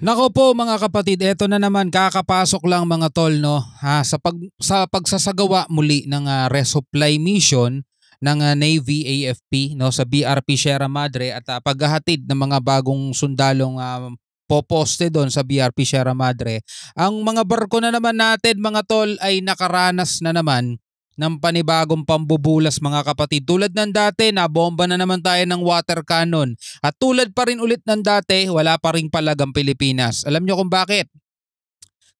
Nako po mga kapatid, eto na naman kakapasok lang mga tol no ha, sa pag sa pagsasagawa muli ng uh, resupply mission ng uh, Navy AFP no sa BRP Sierra Madre at uh, paghahatid ng mga bagong sundalong uh, poposte doon sa BRP Sierra Madre. Ang mga barko na naman natin mga tol ay nakaranas na naman ng panibagong pambubulas mga kapatid. Tulad ng dati, nabomba na naman tayo ng water cannon. At tulad pa rin ulit ng dati, wala pa rin palagang Pilipinas. Alam nyo kung bakit?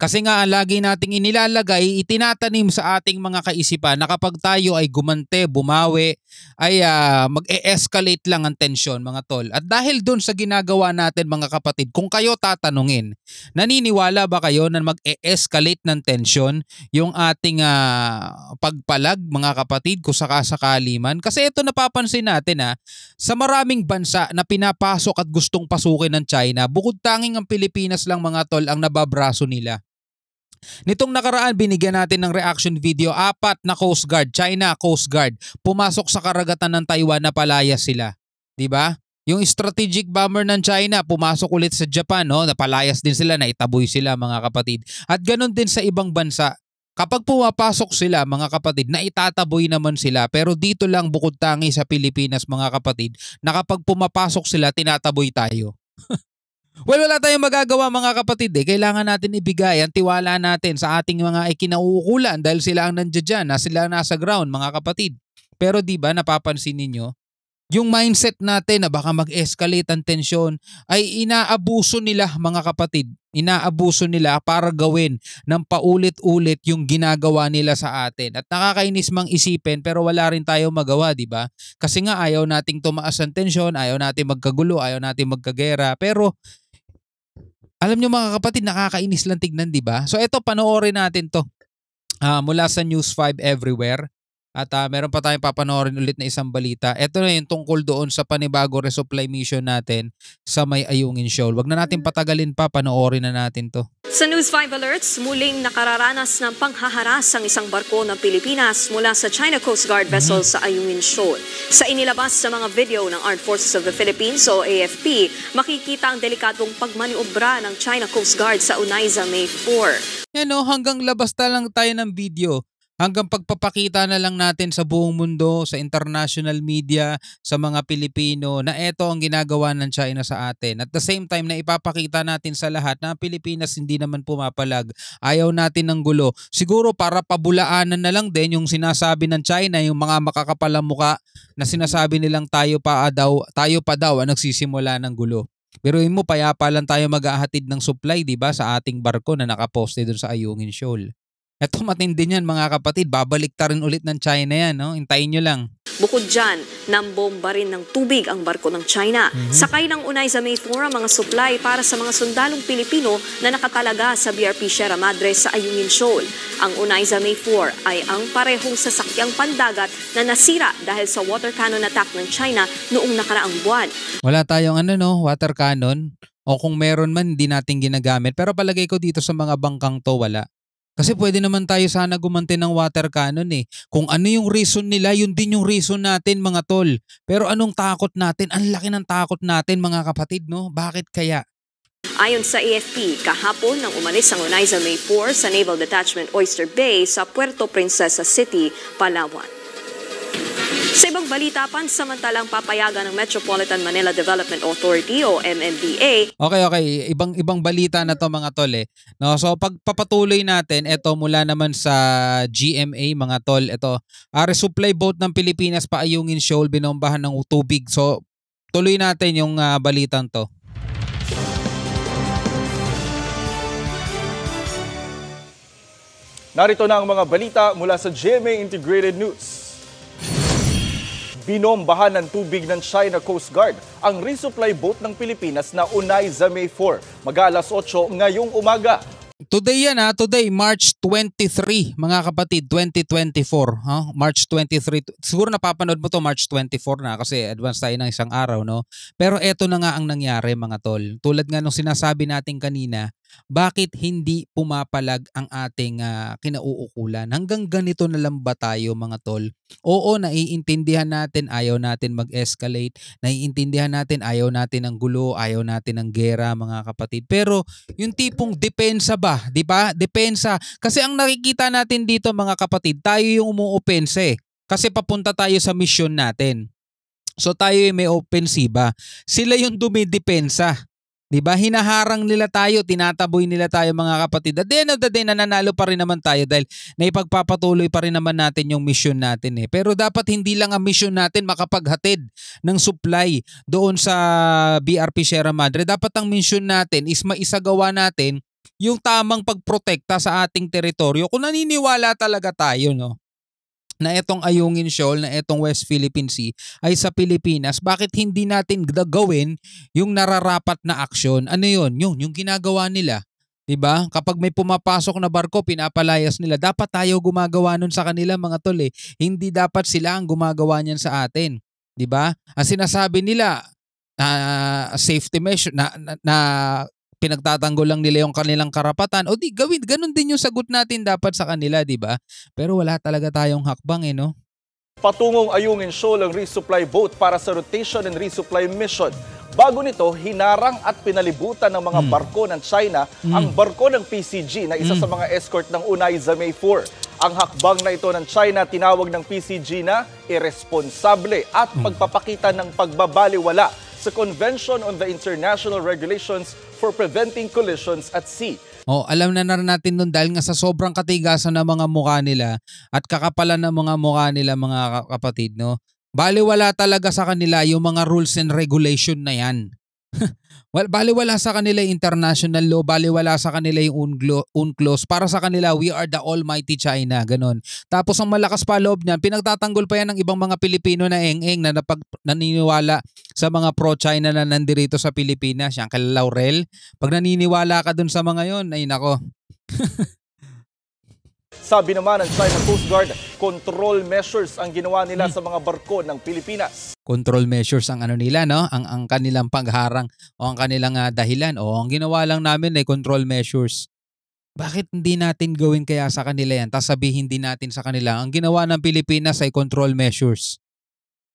Kasi nga ang lagi nating inilalagay, itinatanim sa ating mga kaisipan na kapag tayo ay gumante, bumawi, ay uh, ah, mag-escalate lang ang tensyon mga tol. At dahil dun sa ginagawa natin mga kapatid, kung kayo tatanungin, naniniwala ba kayo na mag-escalate ng tensyon yung ating uh, pagpalag mga kapatid kung sakasakali man? Kasi ito napapansin natin ha, ah, sa maraming bansa na pinapasok at gustong pasukin ng China, bukod tanging ang Pilipinas lang mga tol ang nababraso nila. Nitong nakaraan binigyan natin ng reaction video apat na Coast Guard, China Coast Guard, pumasok sa karagatan ng Taiwan na palaya sila. 'Di ba? Yung strategic bomber ng China pumasok ulit sa Japan, no? napalayas din sila, naitaboy sila mga kapatid. At ganun din sa ibang bansa. Kapag pumapasok sila mga kapatid, naitataboy naman sila pero dito lang bukod tangi sa Pilipinas mga kapatid na kapag pumapasok sila, tinataboy tayo. Well, wala tayong magagawa mga kapatid eh. Kailangan natin ibigay ang tiwala natin sa ating mga ikinauukulan dahil sila ang nandiyan dyan, na sila nasa ground mga kapatid. Pero di ba napapansin ninyo, yung mindset natin na baka mag-escalate ang tensyon ay inaabuso nila mga kapatid. Inaabuso nila para gawin ng paulit-ulit yung ginagawa nila sa atin. At nakakainis mang isipin pero wala rin tayo magawa, di ba? Kasi nga ayaw nating tumaas ang tensyon, ayaw nating magkagulo, ayaw nating magkagera. Pero alam nyo mga kapatid, nakakainis lang tignan, di ba? So ito, panoorin natin to uh, mula sa News 5 Everywhere. At uh, meron pa tayong papanoorin ulit na isang balita. Ito na yung tungkol doon sa panibago resupply mission natin sa may Ayungin Shoal. Wag na natin mm. patagalin pa, panoorin na natin to. Sa News 5 Alerts, muling nakararanas ng panghaharas ang isang barko ng Pilipinas mula sa China Coast Guard mhm. vessel sa Ayungin Shoal. Sa inilabas sa mga video ng Armed Forces of the Philippines o AFP, makikita ang delikatong pagmaniobra ng China Coast Guard sa Unaiza May 4. Yan hanggang labas talang lang tayo ng video hanggang pagpapakita na lang natin sa buong mundo, sa international media, sa mga Pilipino na ito ang ginagawa ng China sa atin. At the same time na ipapakita natin sa lahat na Pilipinas hindi naman pumapalag. Ayaw natin ng gulo. Siguro para pabulaanan na lang din yung sinasabi ng China, yung mga makakapalang muka na sinasabi nilang tayo pa daw, tayo pa daw ang nagsisimula ng gulo. Pero yun mo, payapa lang tayo mag ng supply, di ba, sa ating barko na nakaposte doon sa Ayungin Shoal. Eto matindi niyan mga kapatid, babalik ta rin ulit ng China yan, no? Hintayin niyo lang. Bukod dyan, nambomba rin ng tubig ang barko ng China. Mm-hmm. Sakay ng unay sa May Forum mga supply para sa mga sundalong Pilipino na nakatalaga sa BRP Sierra Madre sa Ayungin Shoal. Ang unay sa May 4 ay ang parehong sasakyang pandagat na nasira dahil sa water cannon attack ng China noong nakaraang buwan. Wala tayong ano no, water cannon o kung meron man hindi natin ginagamit pero palagay ko dito sa mga bangkang to wala. Kasi pwede naman tayo sana gumante ng water cannon eh. Kung ano yung reason nila, yun din yung reason natin mga tol. Pero anong takot natin? Ang laki ng takot natin mga kapatid no? Bakit kaya? Ayon sa AFP, kahapon nang umalis ang Onaiza May 4 sa Naval Detachment Oyster Bay sa Puerto Princesa City, Palawan. Sa ibang balita, pansamantalang papayagan ng Metropolitan Manila Development Authority o MMDA. Okay, okay. Ibang ibang balita na to mga tol eh. No, so pagpapatuloy natin, ito mula naman sa GMA mga tol. Ito, are ah, supply boat ng Pilipinas paayungin shoal binombahan ng tubig. So tuloy natin yung uh, balitang to. Narito na ang mga balita mula sa GMA Integrated News. Binombahan ng tubig ng China Coast Guard ang resupply boat ng Pilipinas na Unay Zamay 4 mag-alas 8 ngayong umaga. Today yan ha, ah. today March 23 mga kapatid, 2024. Huh? March 23, siguro napapanood mo to March 24 na kasi advance tayo ng isang araw no. Pero eto na nga ang nangyari mga tol. Tulad nga nung sinasabi natin kanina, bakit hindi pumapalag ang ating uh, kinauukulan? Hanggang ganito na lang ba tayo mga tol? Oo, naiintindihan natin, ayaw natin mag-escalate, naiintindihan natin, ayaw natin ng gulo, ayaw natin ng gera mga kapatid. Pero yung tipong depensa ba, di ba? Depensa. Kasi ang nakikita natin dito mga kapatid, tayo yung umuopense. Eh. Kasi papunta tayo sa mission natin. So tayo yung may opensiba. Sila yung dumidepensa. 'Di ba? Hinaharang nila tayo, tinataboy nila tayo mga kapatid. At the end of the day, nananalo pa rin naman tayo dahil naipagpapatuloy pa rin naman natin yung mission natin eh. Pero dapat hindi lang ang mission natin makapaghatid ng supply doon sa BRP Sierra Madre. Dapat ang mission natin is maisagawa natin yung tamang pagprotekta sa ating teritoryo kung naniniwala talaga tayo no na itong Ayungin Shoal, na itong West Philippine Sea ay sa Pilipinas, bakit hindi natin gagawin yung nararapat na aksyon? Ano yun? Yung, yung ginagawa nila. 'di ba? Kapag may pumapasok na barko, pinapalayas nila. Dapat tayo gumagawa nun sa kanila mga tol eh. Hindi dapat sila ang gumagawa niyan sa atin. 'Di ba? Ang sinasabi nila na uh, safety measure na, na, na pinagtatanggol lang nila yung kanilang karapatan o di gawin ganun din yung sagot natin dapat sa kanila di ba pero wala talaga tayong hakbang eh no Patungong ayungin shoal ang resupply boat para sa rotation and resupply mission Bago nito, hinarang at pinalibutan ng mga mm. barko ng China mm. ang barko ng PCG na isa mm. sa hmm. mga escort ng Unay Zamay 4. Ang hakbang na ito ng China tinawag ng PCG na irresponsible at hmm. pagpapakita ng pagbabaliwala sa Convention on the International Regulations for preventing collisions at sea. Oh, alam na na natin nun dahil nga sa sobrang katigasan ng mga mukha nila at kakapalan ng mga mukha nila mga kapatid, no? Baliwala talaga sa kanila yung mga rules and regulation na yan. well, baliwala sa kanila yung international law, baliwala sa kanila yung UNCLOS. Para sa kanila, we are the almighty China, ganun. Tapos ang malakas pa loob niyan, pinagtatanggol pa yan ng ibang mga Pilipino na eng-eng na napag, naniniwala sa mga pro-China na nandirito sa Pilipinas, yung kay Laurel. Pag naniniwala ka dun sa mga yon, ay nako. Sabi naman ng China Coast Guard, control measures ang ginawa nila hmm. sa mga barko ng Pilipinas. Control measures ang ano nila, no? Ang, ang kanilang pagharang o ang kanilang uh, dahilan. O ang ginawa lang namin ay control measures. Bakit hindi natin gawin kaya sa kanila yan? Tapos sabihin din natin sa kanila, ang ginawa ng Pilipinas ay control measures.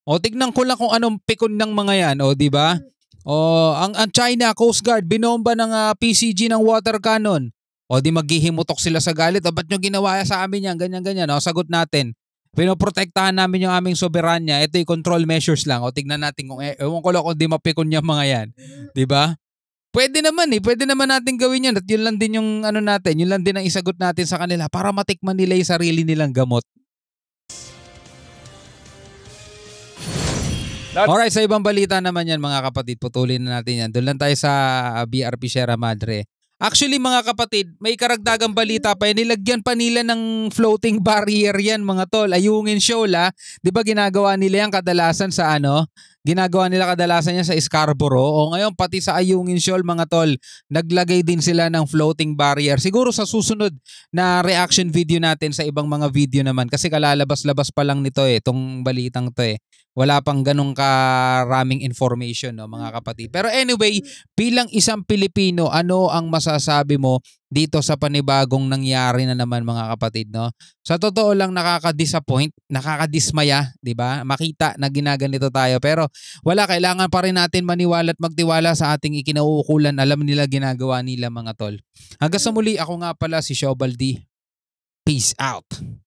O tignan ko lang kung anong pikon ng mga yan, o di ba? Hmm. O ang, ang China Coast Guard binomba ng uh, ah, PCG ng water cannon. O di maghihimutok sila sa galit. O ba't nyo ginawa sa amin yan? Ganyan, ganyan. O sagot natin. Pinoprotektahan namin yung aming soberanya. Ito yung control measures lang. O tignan natin kung, eh, ewan ko lang kung di mapikon niya mga yan. ba? Diba? Pwede naman eh. Pwede naman natin gawin yan. At yun lang din yung ano natin. Yun lang din ang isagot natin sa kanila para matikman nila yung sarili nilang gamot. That's... Alright, sa ibang balita naman yan mga kapatid, putulin na natin yan. Doon lang tayo sa ah, BRP Sierra Madre. Actually mga kapatid, may karagdagang balita pa yan. Nilagyan pa nila ng floating barrier yan mga tol. Ayungin show la. Di ba ginagawa nila yan kadalasan sa ano? ginagawa nila kadalasan niya sa Scarborough o ngayon pati sa Ayungin Shoal mga tol, naglagay din sila ng floating barrier. Siguro sa susunod na reaction video natin sa ibang mga video naman kasi kalalabas-labas pa lang nito eh, tong balitang to eh. Wala pang ganong karaming information no mga kapatid. Pero anyway, bilang isang Pilipino, ano ang masasabi mo dito sa panibagong nangyari na naman mga kapatid no. Sa totoo lang nakaka-disappoint, nakakadismaya, 'di ba? Makita na ginaganito tayo pero wala kailangan pa rin natin maniwala at magtiwala sa ating ikinauukulan. Alam nila ginagawa nila mga tol. Hanggang sa muli ako nga pala si Shobal Peace out.